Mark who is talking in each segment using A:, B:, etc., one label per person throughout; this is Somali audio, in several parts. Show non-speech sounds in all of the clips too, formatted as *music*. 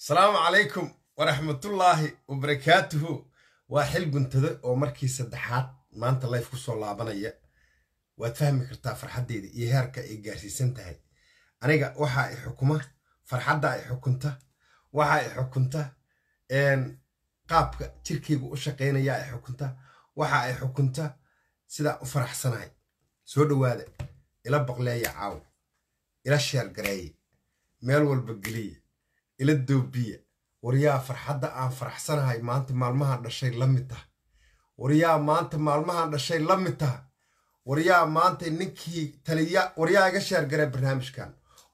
A: asalaamu calaykum waraxmatullaahi wabarakaatuhu waa xil guntado oo markii saddexaad maanta layf ku soo laabanaya waad fahmi kartaa farxaddeeda iyo heerka ay gaarsiisan tahay aniga waxaa ay xukuma farxadda ay xukunta waxaa ay xukunta qaabka jirkaygu u shaqaynaya ay xukunta waxa ay xukunta sidaa u faraxsanahay soo dhowaada ila baqleeya caawa ila sheergareeye meel walba geliya ila doobiya waryaa farxadda aan faraxsanahay maanta maalmahan dhashay la mid taha waryaa maanta maalmahan dhashay la mid taha waryaa maanta ninkii taliya waryaa iga sheergaree barnaamijkan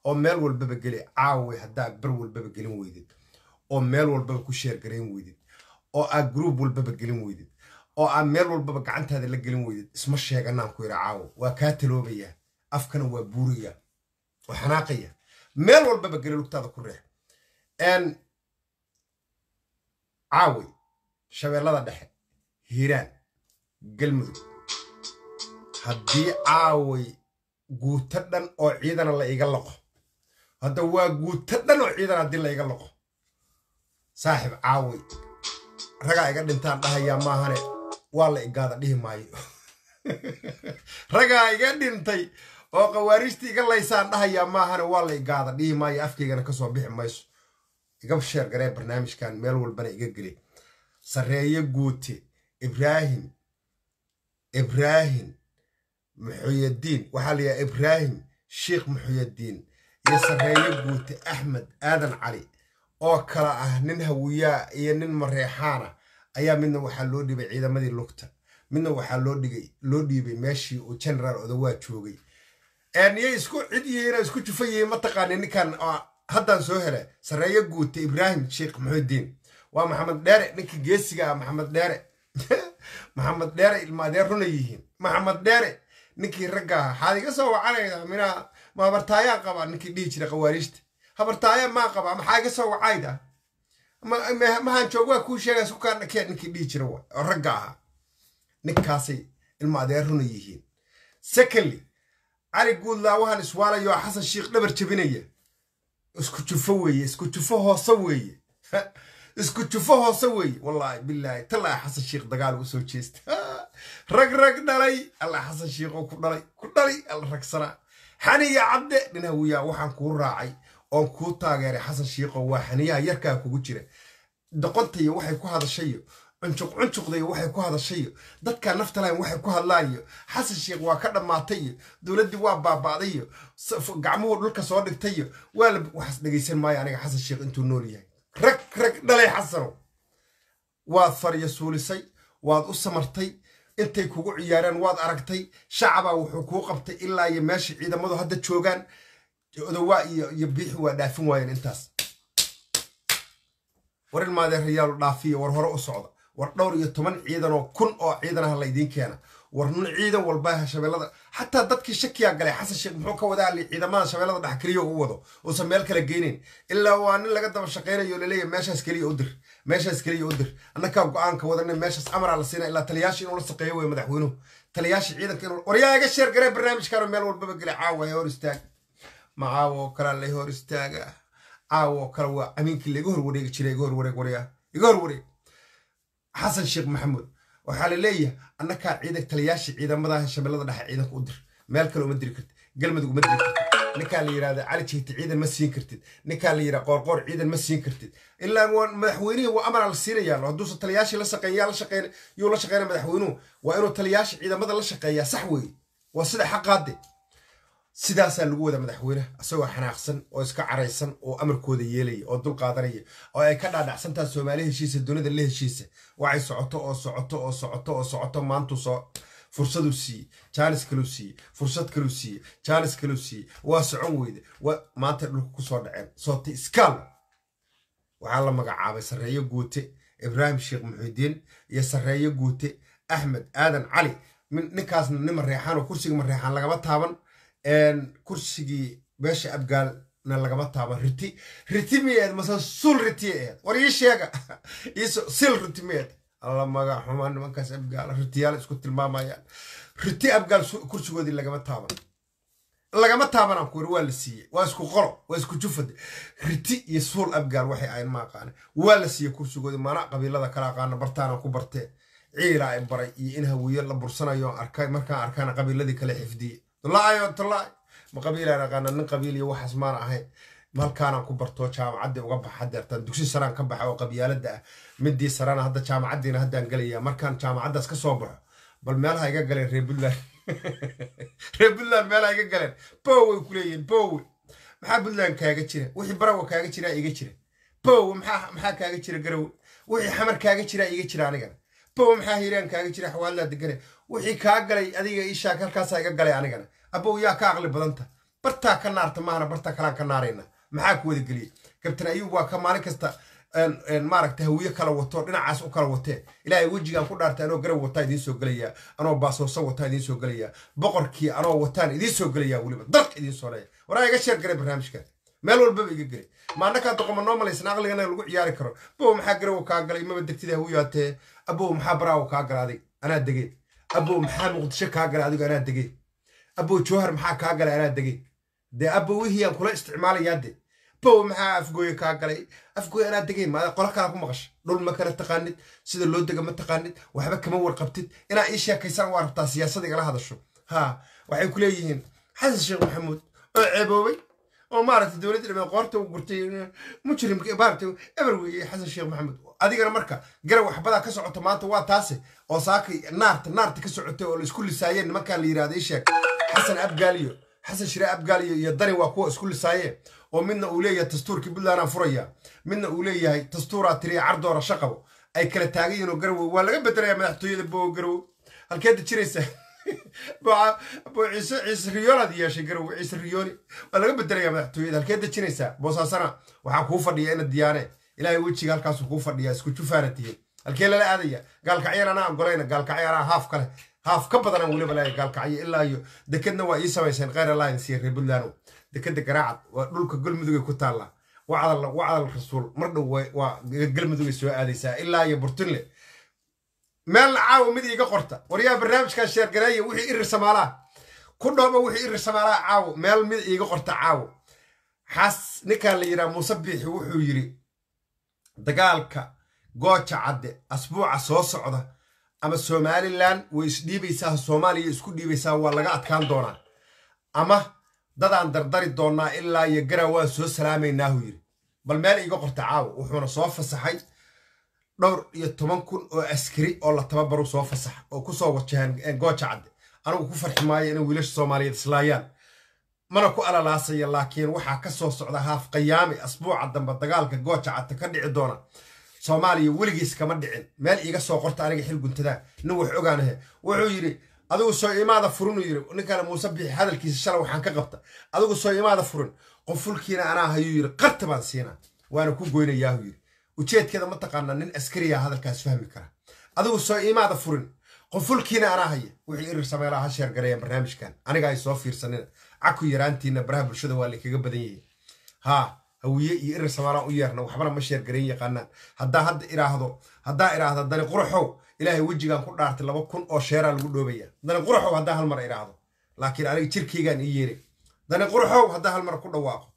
A: oo meel walbaba geli caawe haddaa bar walbaba gelin weydid oo meel walbaba ku sheergarayn weydid oo aad gruub walbaba gelin weydid oo aad meel walbaba gacantaada la gelin weydid isma sheeganaan ku yidha caawo waa kaa taloobaya afkana waa buuraya oo xanaaqaya meel walbaba geli lugtaada ku reex caawi shabeellada dhexe hiiraan galmudug haddii caawi guuto dhan oo ciidana la iga loqo hadda waa guuto dhan oo ciidana haddii la iga loqo saaxib caawi ragaa iga dhintaan dhahayaa maahane waa la igaada dhihi maayo *laughs* ragaa iga dhintay oo khawaarijta iga laysaan dhahayaa maahane waa la igaada dhihi maayo afkaygana ka soo bixi mayso iga sheer garee barnaamijkan meel walbana iga geli sareeye guute ibraahim ibraahim muxuyadiin waxaa la yidhaha ibraahim sheikh muxuyadiin iyo sareeyo guute axmed aadan cali oo kala ah nin hawiyaa iyo nin mareexaana ayaa midna waxaa loo dhibay ciidamadii lugta midna waxaa loo dhiibay meeshii uu genaraal odowaa joogay niyo isku cid yihiinoo isku jufa yihiin mataqaani ninkan haddaan soo hela sareeyo guuta ibraahim sheekh maxuudiin waa maxamed dheere ninka geesiga ah maxamed dheere *laughs* maxamed dheere ilmaadee runa yihiin maxamed dheere ninkii ragga ahaa waxaad iga soo wacanaydaa minaa ma qabaa ninkii dhihi jira khawaariijta habartaaya maa qabaa maxaa iga soo wacayda mahaan joog waa kuu sheegaa sukaadhakee ninkii dhihi jira oo ragga ahaa ninkaasay ilmaadee runa yihiin secondly cali guudlaa waxaan iswaalayo xasan sheikh dhabar jabinaya isku jufo weeye isku jufo hoose weeye isku hoose weeye wallaahi bilaahi tala xasan sheikh dagaal u soo jeesta rag rag dhalay allah xasan sheikoo ku dhalay ku dhalay alla ragsanaa xaniya cabde dhinawiyaa waxaan kuu raacay oon kuu taageeray xasan sheikoo waa xaniyaha yarkaa kugu jira doqontayo waxay ku hadashayo cuncuq cuncuqdayo waxay ku hadashayo dadka naftalayn waxay ku hadlaayo xasan sheekh waa ka dhammaatayo dowladdii waa baaba'dayo gacmuhu dhulka soo dhigtayo waa waxaas dhegaysan maayo aniga xasan sheekh intuu nool yahay rag rag dhalay xasano waad faryo suulisay waad u samartay intay kugu ciyaareen waad aragtay shacaba wuxuu kuu qabtay ilaa iyo meesha ciidamadu hadda joogaan odowaa iyo biixi waa dhaafin waayeen intaas war ilmaadeer rayaalu dhaafiya war hore u socda war dhowr iyo toban ciidan oo kun oo ciidanaha laydin keena war nun ciidan walbaa ah hashabeellada xataa dadkii shakiyaa galay xasan sheekh muxuu ka wadaa li ciidamada shabeellada dhex keliya u wado uusan meel kale geynayn ilaa waa nin laga daba shaqaynayo laleeyahy meeshaas keliya u dir meeshaas keliya u dir annakaa go-aanka wadana meeshaas amaraa la siina ilaa taliyaasha inuu la saqeeyo wey madaxweynuhu taliyaasha ciidanka inuu waryaa sheer garee barnaamijkaano meel walbaba gela caawa hor istaag ma kalaa lay hor istaaga caawo kale waa amiinkii laiga horwareegi jira iga horwareeg waryaa iga horwareeg xasan sheekh maxamuud waxaa la leeyahay annakaa ciidan taliyaasha ciidamadaha shabeellada dhexe ciidanka u dir meel kale uma diri kartid galmudug uma diri kartid ninkaa la yidhahda cali jihti ciidan ma siin kartid ninkaa la yidhahda qoorqoor ciidan ma siin kartid ilaa madaxweynihii waa amaraa la siinayaa hadduusan taliyaashii la shaqeeyaa la shaqeyn yuu la shaqeynaya madaxweynuhu waa inuu taliyaasha ciidamada la shaqeeyaa sax weeye waa sida xaqaade sidaasaa lagu wada madaxweyne isagoo xanaaqsan oo iska caraysan oo amarkooda yeelaya oo dul qaadanaya oo ay ka dhaadhacsantaha soomaali heshiisa dunida la heshiisa waxay socoto oo socoto oo socoto oo socoto maantu soo fursaduu siiyey jaanis kaluu siiyey fursad kaluu siiyey jaanis kaluu siiyey waa socon weyde maantay dhulka kusoo dhaceen soota iskaal waxaa la magacaabay sareeyo guute ibraahim sheekh muxiudiin iyo sareeyo guute axmed aadan cali ninkaasna nin oo kursiga mareexaan lagama taaban kursigii meesha abgaalna lagama taabo riti riti miyaed mase sul riti aheed war ii sheega *laughs* sil riti miyaed alla maga xumaa nimankaas abgaala ritiyaal isku tilmaamayaan riti abgaal kursigoodii lagama taaban lagama taabanaan kuwar waa la siiyey waa isku qoro waa isku jufad riti iyo suul abgaal waxay ahayn ma aqaane waa la siiyey kursigoodii maana qabiilada kala aqaana bartaanaan ku barteen ciilaa i baray iyo in hawiye la bursanayo arkay markaan arkaana qabiiladii kale xifdiye tallaayo tallaay ma qabiilaan aqaana nin qabiil iyo waxaas maan ahayn malkaanaan ku barto jaamacaddii uga baxa hadeertaan dugsi saraan ka baxa oo qabyaaladda ah midii sarana hadda jaamacaddiina haddaan gelaya markaan jaamacaddaas ka soo baxo bal meelaha iga galeen reer buntland *laughs* reer buntland meelaha iga galeen bowe ku leeyihiin bowe maxaa buntland kaaga jira wixii barawa kaaga jiraa iga jira bowe maxaa kaaga jira garowe wixii xamar kaaga jiraa iga jira anigana abow maxaa hiiraan kaaga jira xawaalaa degane wixii kaa galay adiga ishaag halkaasaa iga galay anigana abow yaa ka aqli badanta bartaa ka naarta maana barta kalaan ka naarayna maxaa ku wadageliye kabtan ayuub waa ka maalin kasta maaragta hawiye kala wato dhinacaas u kala watee ilaahay wejigan ku dhaartay anoo garab wataa idiin soo gelayaa anoo baasooso wataa idiin soo gelayaa boqorkii anoo wataan idiin soo gelayaa weliba dark idiin soo leeya waraa iga sheer garay barnaamijkan meel walbaba iga gelay maanakaa doqoma noo malaysana aqligana lagu ciyaari karo abow maxaa garow kaa galay maba degtidaa u yaatee abow maxaa baraawo kaa gala anaa degeed abow maxaa muqdisho kaa galay adigu anaa degeed abow jowhar maxaa kaa galay anaa degeed dee abowihiyaan kula isticmaalayaa de abow maxaa afgooye kaa galay afgooye anaa degey maada qolo kalaa ku maqasha dhul ma kala taqaanid sida loo dega ma taqaanid waxba kama warqabtid inaa ii sheekaysaan waa rabtaa siyaasada hadasho ha waxay ku leeyihiin xasan sheekh maxamuud oo ceeboobay oo maaragta dowladda dhibee qoorta u gurtay mujrimka maarata eber weeye xasan sheekh maxamed adigana marka garan waxbadaa ka socoto maanta waa taase oo saaka naarta naarta ka socota oo laisku lisaayeen nimankaan la yirahday sheeg xasan abgaaliyo xasan shire abgaaliyo iyo dani waa kuwa isku lisaaye oo midna uu leeyahay dastuurkii puntlandan furaya midna uu leeyahay dastuuraa tiriya cardoora shaqabo ay kala taagan yihin oo garowe waa laga bedelaya madaxtooyada bogo garowe halkeedda jiraysa *laughs* cisriyoolaad yeeshay garowe cisriyooli waa laga bedelayaa madaxtooyada halkee dejinaysaa boosaasana waxaa kuu fadhiya ina diyaane ilaahay wejiga halkaasuu kuu fadhiyaa isku jufaaratiye halkee lala aadaya gaalkacyaan anaa golayna gaalkacyo ka badanaan weliba laaya gaalkacyo ilaa iyo dekedna reer puntland dekeda garaacad waa dhulka galmudugay ku taalla wacdal rasuul mar dhow waa soo aadaysaa ilaa iyo burtinle meel caawa mid iiga qorta waryaa barnaamijkan sheergareeya wixii irir samaalaa ku dhooba wixii irir samaalaa caawo meel mid iiga qorta caawo xas ninkaa la yidhaha muuse biixi wuxuu yidhi dagaalka gooja cadde asbuuca soo socda ama somalilan way isdhiibaysaa soomaaliya isku dhiibaysaa waa laga adkaan doonaa ama dadaan dardari doonnaa ilaa iyo gara waan soo salaamaynaahu yidhi bal meel iiga qorta caawo wuxuuna soo fasaxay dhowr iyo toban kun oo askari oo la tababaru soo fasax oo kusoo wajahaan eh, gooja cadde anigu ku farxi maayo inay wiilasha soomaaliyeed islaayaan mana ku alalaasayo laakiin waxaa ka soo socda haaf qayaami asbuuca dambe dagaalka gooja cadta ka dhici doona soomaaliya weligiis kama dhicin meel iiga soo qorta aniga xil guntadaa nin wax ogaanahe wuxuu yidhi adigu soo imaada furinu yiri ninkana muuse biixi hadalkiisa shala waxaan ka qabta adigu soo imaada furin qofulkiina anaa hayuu yidhi qarta baan siinaa waana ku goynayaahu yidhi ujeedkeeda ma taqaanaa nin askariya ah hadalkaas fahmi kara adigu soo imaada furin qofulkiina anaa haya wixii irir sameylaa ha sheergareeyaan barnaamijkan aniga ay soo fiirsanina caku yaraantiina baraha bulshada waa laykaga badan yahay haa hawiye iyo irir samaalaan u yeerna waxbana ma sheergareyn yaqaanaan haddaa hadda iraahdo haddaa iraahda dani quraxow ilaahay wejigaan ku dhaartay laba kun oo sheeraa lagu dhoobaya dani quraxow haddaa hal iraahdo laakiin aniga jirkaygaan ii yeeri dani quraxow haddaa hal ku dhawaaqo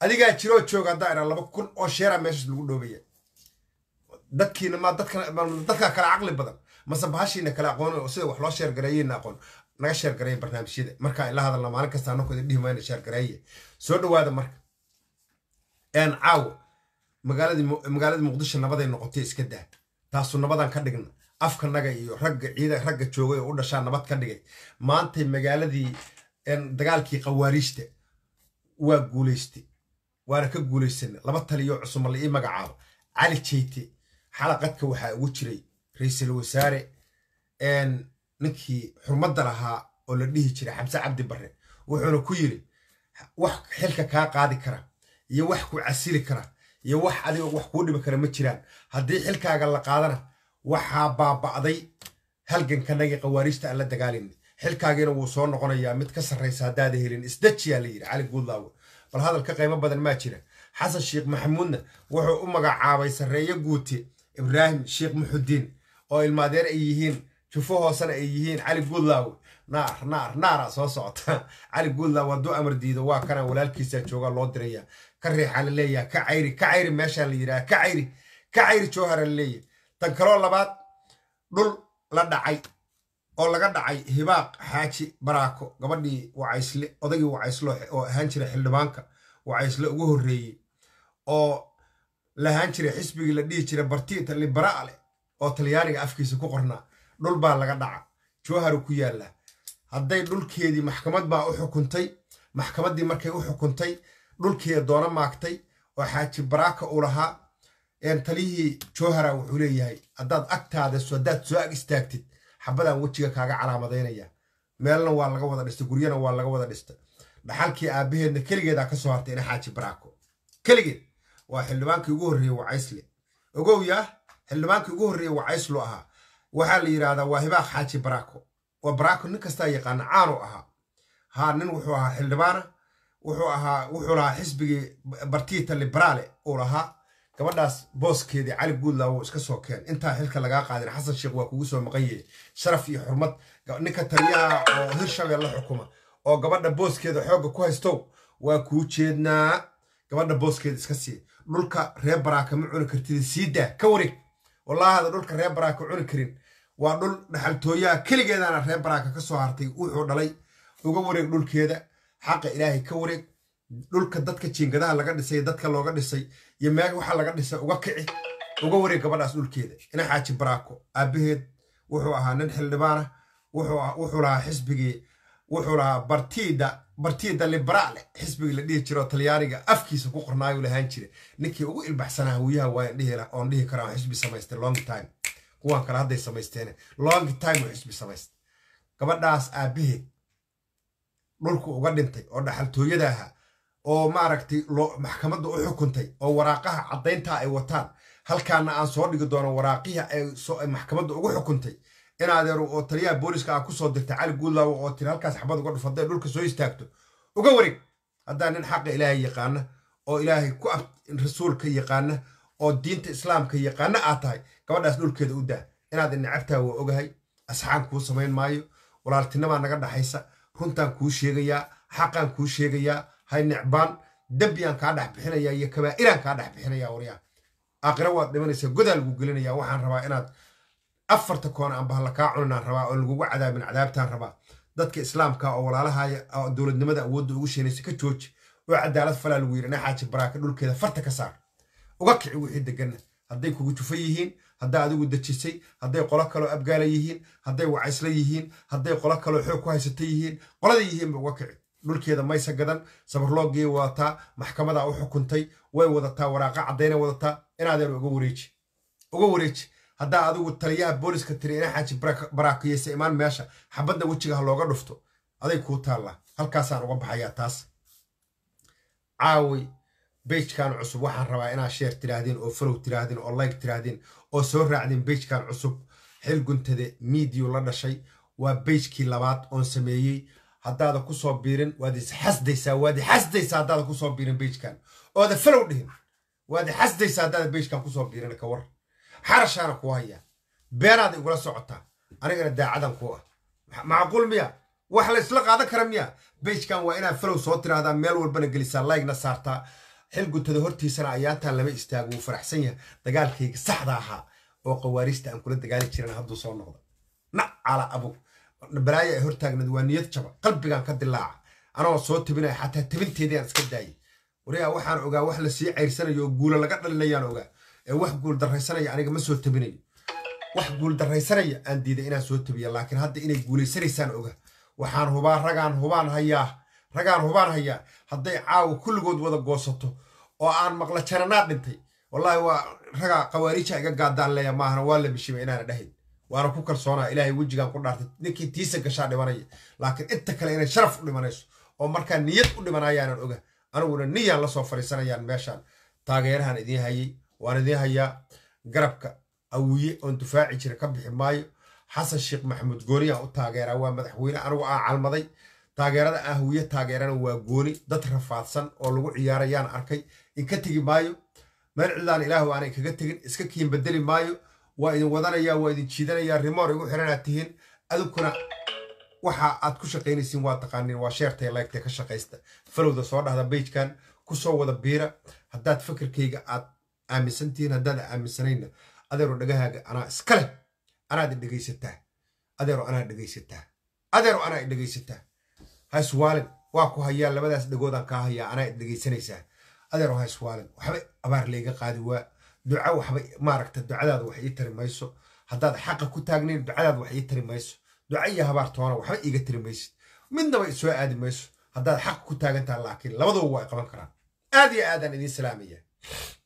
A: adigaa jiroo jooga haddaa iraa laba kun oo sheeraa meeshaas lagu dhoobaya dadkiina ma dadkaa kale caqli badan mase bahashiina kale aqoon sida wax loo sheergareeyena aqoon naga sheergareeya barnaamijyada markaa ila hadalna maalin kasta anakooda dhihi mayna sheergareeye soo dhawaada marka n caawa magaalada muqdisho nabaday noqotay iska daa taasu nabadan ka dhigna afkanaga iyo ragga ciida ragga joogay oo u dhashaa nabad ka dhigay maantay magaaladii dagaalkii khawaariijta waa guulaystay waana ka guulaysana laba taliyo cusub la ii magacaabo cali jeyte xalaqadka waxaa ugu jiray ra-iisul wasaare ninkii xurmadda lahaa oo la dhihi jiray xamse cabdi barre wuxuuna ku yidri wax xilka kaa qaadi kara iyo wax ku casili kara iyo wax adiga wax kuu dhibi kara ma jiraan haddii xilkaaga la qaadana waxaa baaba'day halgankanagii khawaariijta aan la dagaalinay xilkaagiina wuu soo noqonayaa mid ka sarraysa haddaada helin isdejiyaa la yidhi cali guudlaawe bal hadal ka qaybo badan maa jira xasan sheekh maxamuudna wuxuu u magacaabay sarreeyo guute ibraahim sheekh muxudiin oo ilmaadeer ay yihiin jufo hoosena ay yihiin cali goodlaw naar naar naara soo socota cali goodlaw hadduu amar diido waa kana walaalkiisa jooga loo diraya ka riixaa la leeyaha ka cayri ka cayri meeshaa la yidhaha ka cayri ka cayri jowhara la leeyahy tan kaloo labaad dhul la dhacay oo laga dhacay hibaaq xaaji baraako gabadhii wacaysle odagii wacayslo oo ahaan jira xildhibaanka wacaysle ugu horreeyey oo lahaan jiray xisbigii la dhihi jira bartiita liberaal oo talyaaniga afkiisa ku qornaa dhul baa laga dhaca jowharu ku yaalla hadday dhulkeedii maxkamad baa u xukuntay maxkamaddii markay u xukuntay dhulkeeda doona maagtay oo xaaji baraaka u lahaa taliyihii jowhara wuxuu leeyahay haddaad agtaada haddaad soo ag istaagtid xabadaan wejiga kaaga calaamadaynaya meelna waa laga wada dhistay guryana waa laga wada dhistay dhaxalkii aabaheedna keligeedaa ka soo hartay ina xaaji baraako keligeed waa xildhibaankii ugu horreeye wacaysle ogowya xildhibaankii ugu horreeye wacayslu ahaa waxaa la yidhaahdaa hibaaq xaaji baraako waa baraako nin kastaa yaqaana caanu ahaa haa nin wuxuu ahaa xildhibaana wuxuu ahaa wuxuu lahaa xisbigii bartiita liberaale uu lahaa gabadhaas booskeedii cali guudla wuu iska soo keen intaa xilka lagaa qaadin xasan sheekh waa kugu soo maqan yahay sharaf iyo xurmad ninka taliyaha oo hirshabeel la xukuma oo gabadha booskeeda xoogga ku haystow waa kuu jeednaa gabadha booskeeda iska sii dhulka reer baraaka ma cuni kartid sii ka wareeg wallaahi dhulka reer baraaka cuni karin waa dhul dhaxaltooyaha keligeedana reer baraaka ka soo hartay wuxuu dhalay uga wareeg dhulkeeda xaqa ilaahay ka wareeg dhulka dadka jiingadaha laga dhisay dadka looga dhisay iyo meel waxa laga dhisay uga kici uga wareeg gabadhaas dhulkeeda ina xaaji baraako aabaheed wuxuu ahaa nin xildhibaana wuxuu lahaa xisbigii wuxuu lahaa bartida bartiida liberaale xisbigii la dhihi jiro talyaaniga afkiisa ku qornaayu lahaan jira ninkii ugu ilbaxsanaa hawiyaha waandhihion dhihi karaa xisbi samaysta long time kuwaan kale hadday samaysteen long time oo xisbi samaysta gabadhaas aabbaheed dhulku uga dhintay oo dhaxaltooyada ahaa oo maaragtay maxkamadda u xukuntay oo waraaqaha caddayntaa ay wataan halkaana aan soo dhigi doono waraaqihii ay maxkamadda ugu xukuntay in adeero oo taliyaha booliska ah kusoo dirtay cali guudlaawo oo tiri halkaas xabad uga dhufaday dhulka soo istaagto uga wareeg haddaa nin xaqa ilaahay yaqaana oo ilaahay ku ab rasuulka yaqaana oo diinta islaamka yaqaana aad tahay gabadhaas dhulkeeda u dah inaad inacabtaa waa ogahay asxaan kuu samayn maayo walaaltinamaa naga dhaxaysa runtaan kuu sheegayaa xaqaan kuu sheegayaa hay necbaan dembiyaan kaa dhex bixinayaa iyo kabaa'iraan kaa dhex bixinayaa waryaa aakhira waad dhimanaysaa godaa lagu gelinayaa waxaan rabaa inaad afarta koon aan bahalla cunanaan rabaa oo lagugu cadaabin cadaabtaan rabaa dadka islaamka oo walaalahaya dowladnimada awoodda ugu sheenaysa ka jooji oo cadaalad falaa lagu yidhi naxaaji baraaka dhulkeeda farta ka saar uga kici wixii deganna hadday kugu jufa yihiin hadday adigu dejisay hadday qolo kaloo abgaala yihiin hadday wacaysla yihiin hadday qolo kaloo xoog ku haysata yihiin qoladay yihiinba uga kici dhulkeeda maysa gadan sabarlooggii wadataa maxkamadaa u xukuntay way wadataa waraaqa caddayna wadataa inaadeer uga wareeji uga wareeji haddaa adigu taliyaha booliska tiri tiriina xaaji baraakiyeysa imaan meesha xabadna wejiga ha looga dhufto aday kuu taallaa halkaasaan uga baxayaa taas caawi bejkan cusub waxaan rabaa inaad sheer tiraahdeen oo falow tiraahdeen oo like tiraahdeen oo soo raacdeen bejkan cusub xilguntade miidiyu la dhashay waa bejkii labaad oon sameeyey haddaada ku soo biirin waad isxasdaysaa waad ixasdaysaa haddaada ku soo biirin bejkan ooda falow dhihin waad ixasdaysaa haddaada bejkan ku soo biirin ka war xarashaana kuu hayaa beenaad igula socotaa anigana daacadan kuu ah macquul miya wax la isla qaadan kara miya bejkan waa inaad falow soo tiraahdaa meel walbana gelisaa laygna saartaa xil hortiisana ayaantaan lama istaago wuu faraxsan yahay dagaalkayga saxda ahaa oo qawaariista aan kula dagaali jirana hadduu soo noqda nacala abug balaaya ay hortaagnad waa niyad jaba qalbigaan ka dilaaca anoo soo tebinaya xataa tebinteedii iska daayay warigaa waxaan ogaa wax lasii cayrsanayo oo guulo laga dhalinayaan ogaa ee wax guuldaraysanaya aniga ma soo tabinayo wax guuldaraysanaya aan diiday inaan soo tabiya laakiin hadda inay guulaysanaysaan oga waxaan hubaa ragaan hubaan hayaa ragaan hubaan hayaa hadday caawa kulligood wada goosato oo aan maqla jaranaa dhintay wallaahi waa ragaa qawaariija iga gaadaan maahana waa la mishima inaana dhahayn waana ku kalsoonaa ilaahay wejigaan ku dhaartay ninkii tiisa gashaa dhimanaya laakiin inta kale inay sharaf u dhimanayso oo markaa niyad u dhimanayaanan oga aniguna niyaan lasoo soo meeshaan taageerahan idiin hayay waan idiin hayaa garabka awiye oon dufaaci jira ka bixi maayo xasan sheekh maxamuud gooni aan u taageeraa waa madaxweyne anigu aan calmaday taageerada aan ah, hawiye taageerana waa gooni dad rafaadsan oo lagu ciyaarayaan arkay inka tegi maayo meel cidlaan ilaahu aanay tegin iska kiin bedeli maayo waa idin wadanayaa waa idin jiidanayaa rimoor igu xiranaad tihiin adigkuna waxa aad ku shaqaynaysiin waa taqaaniin waa sheertay laygtay ka shaqaysta falowda soo dhahda beijkan ku soo wada biira haddaad fikirkayga aad aaminsantihiin haddaad aaminsanayna adeero dhagahaaga anaa iskale anaad idhegaysataa adeero anaa dhegaysataa adeero anaa idhegaysataa haiswaalin waa ku hayaa labadaas dhagoodaan kaa hayaa anaa iddhegaysanaysaa adeero haiswaalin waxba abaar layga qaadi waa duca waxba maaragta ducadaada wax ii tari mayso haddaad xaqa ku taagnayn ducadaada wax ii tari mayso duca iyo habaartoona waxba iiga tari maysid midnaba isoo aadi mayso haddaad xaqa ku taagantaha laakiin labaduba waa qaban karaan aad iyo aadaan idiin salaamaya